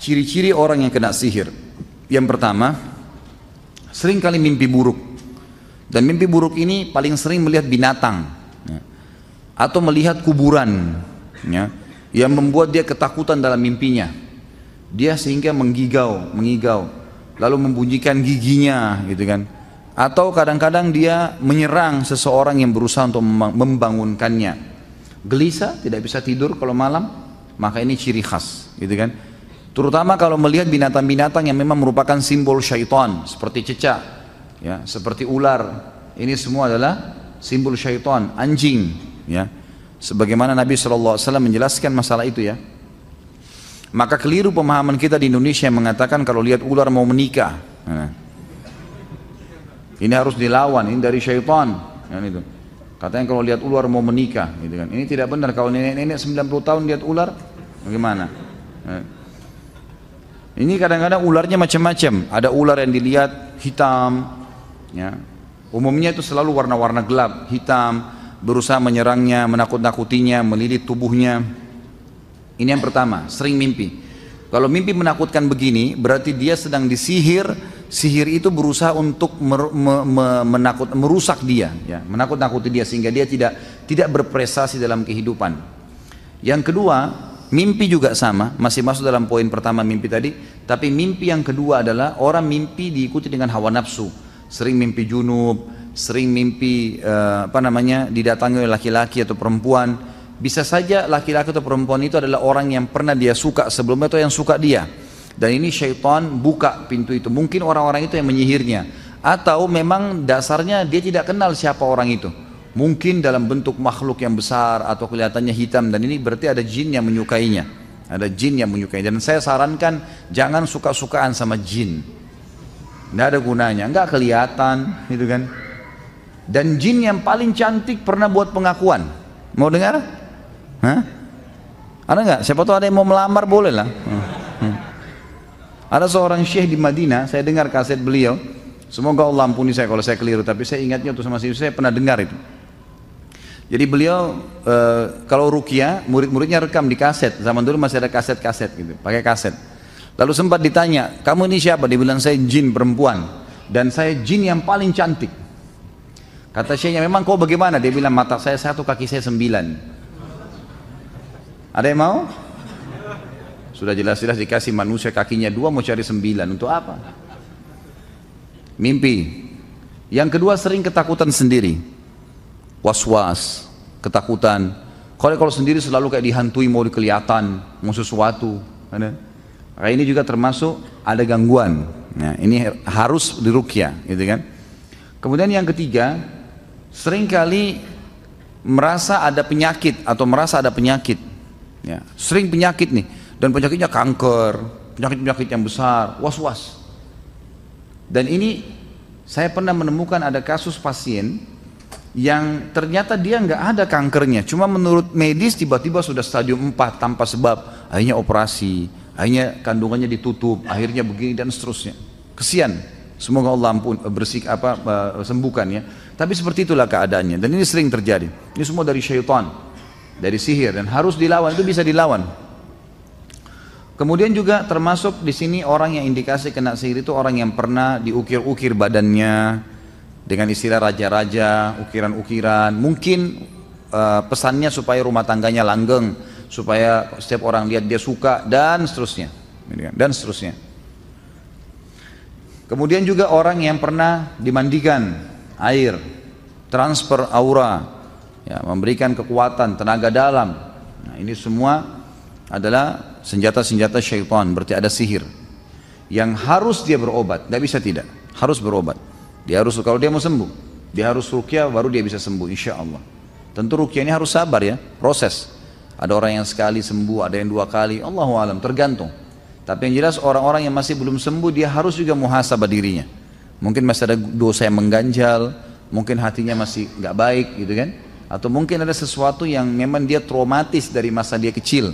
ciri-ciri orang yang kena sihir. Yang pertama, sering kali mimpi buruk. Dan mimpi buruk ini paling sering melihat binatang ya. atau melihat kuburan ya, yang membuat dia ketakutan dalam mimpinya. Dia sehingga menggigau, mengigau, lalu membunyikan giginya gitu kan. Atau kadang-kadang dia menyerang seseorang yang berusaha untuk membangunkannya. Gelisah, tidak bisa tidur kalau malam, maka ini ciri khas gitu kan Terutama kalau melihat binatang-binatang yang memang merupakan simbol syaitan, seperti cecak, ya, seperti ular. Ini semua adalah simbol syaitan, anjing, ya. Sebagaimana Nabi SAW menjelaskan masalah itu ya. Maka keliru pemahaman kita di Indonesia yang mengatakan kalau lihat ular mau menikah. Nah. Ini harus dilawan, ini dari syaitan. Yang itu. Katanya kalau lihat ular mau menikah, gitu kan. Ini tidak benar. Kalau nenek-nenek 90 tahun lihat ular, bagaimana? Ya. Ini kadang-kadang ularnya macam-macam. Ada ular yang dilihat hitam, ya. Umumnya itu selalu warna-warna gelap, hitam, berusaha menyerangnya, menakut-nakutinya, melilit tubuhnya. Ini yang pertama, sering mimpi. Kalau mimpi menakutkan begini, berarti dia sedang disihir. Sihir itu berusaha untuk mer, me, me, menakut, merusak dia, ya, menakut-nakuti dia sehingga dia tidak tidak berprestasi dalam kehidupan. Yang kedua, Mimpi juga sama, masih masuk dalam poin pertama mimpi tadi, tapi mimpi yang kedua adalah orang mimpi diikuti dengan hawa nafsu. Sering mimpi junub, sering mimpi eh, apa namanya didatangi oleh laki-laki atau perempuan. Bisa saja laki-laki atau perempuan itu adalah orang yang pernah dia suka sebelumnya atau yang suka dia. Dan ini syaitan buka pintu itu. Mungkin orang-orang itu yang menyihirnya. Atau memang dasarnya dia tidak kenal siapa orang itu mungkin dalam bentuk makhluk yang besar atau kelihatannya hitam dan ini berarti ada jin yang menyukainya ada jin yang menyukai dan saya sarankan jangan suka-sukaan sama jin tidak ada gunanya nggak kelihatan gitu kan dan jin yang paling cantik pernah buat pengakuan mau dengar Hah? ada nggak siapa tahu ada yang mau melamar boleh lah hmm. Hmm. ada seorang syekh di Madinah saya dengar kaset beliau Semoga Allah ampuni saya kalau saya keliru, tapi saya ingatnya waktu sama si saya pernah dengar itu. Jadi beliau e, kalau rukia, murid-muridnya rekam di kaset. Zaman dulu masih ada kaset-kaset gitu, pakai kaset. Lalu sempat ditanya, kamu ini siapa? Dibilang saya jin perempuan dan saya jin yang paling cantik. Kata syekhnya, memang kau bagaimana? Dia bilang mata saya satu, kaki saya sembilan. Ada yang mau? Sudah jelas-jelas dikasih manusia kakinya dua mau cari sembilan untuk apa? Mimpi. Yang kedua sering ketakutan sendiri was-was, ketakutan. Kalau kalau sendiri selalu kayak dihantui mau dikelihatan, mau sesuatu. ini juga termasuk ada gangguan. Nah, ini harus dirukia gitu kan? Kemudian yang ketiga, seringkali merasa ada penyakit atau merasa ada penyakit. Ya, sering penyakit nih dan penyakitnya kanker, penyakit-penyakit yang besar, was-was. Dan ini saya pernah menemukan ada kasus pasien yang ternyata dia nggak ada kankernya cuma menurut medis tiba-tiba sudah stadium 4 tanpa sebab akhirnya operasi akhirnya kandungannya ditutup akhirnya begini dan seterusnya kesian semoga Allah ampun eh, bersik apa eh, sembuhkan ya tapi seperti itulah keadaannya dan ini sering terjadi ini semua dari syaitan dari sihir dan harus dilawan itu bisa dilawan Kemudian juga termasuk di sini orang yang indikasi kena sihir itu orang yang pernah diukir-ukir badannya, dengan istilah raja-raja, ukiran-ukiran, mungkin uh, pesannya supaya rumah tangganya langgeng, supaya setiap orang lihat dia suka dan seterusnya, dan seterusnya. Kemudian juga orang yang pernah dimandikan air, transfer aura, ya, memberikan kekuatan, tenaga dalam. Nah, ini semua adalah senjata-senjata syaitan, berarti ada sihir yang harus dia berobat, tidak bisa tidak, harus berobat. Dia harus kalau dia mau sembuh, dia harus rukyah baru dia bisa sembuh insya Allah. Tentu rukia ini harus sabar ya, proses. Ada orang yang sekali sembuh, ada yang dua kali, Allahu alam tergantung. Tapi yang jelas orang-orang yang masih belum sembuh dia harus juga muhasabah dirinya. Mungkin masih ada dosa yang mengganjal, mungkin hatinya masih nggak baik gitu kan? Atau mungkin ada sesuatu yang memang dia traumatis dari masa dia kecil,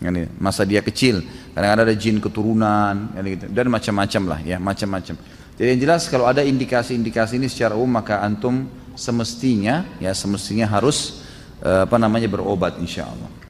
kan ya? masa dia kecil. karena ada jin keturunan, kan gitu. dan macam-macam lah ya, macam-macam. Jadi yang jelas kalau ada indikasi-indikasi ini secara umum maka antum semestinya ya semestinya harus eh, apa namanya berobat insya Allah.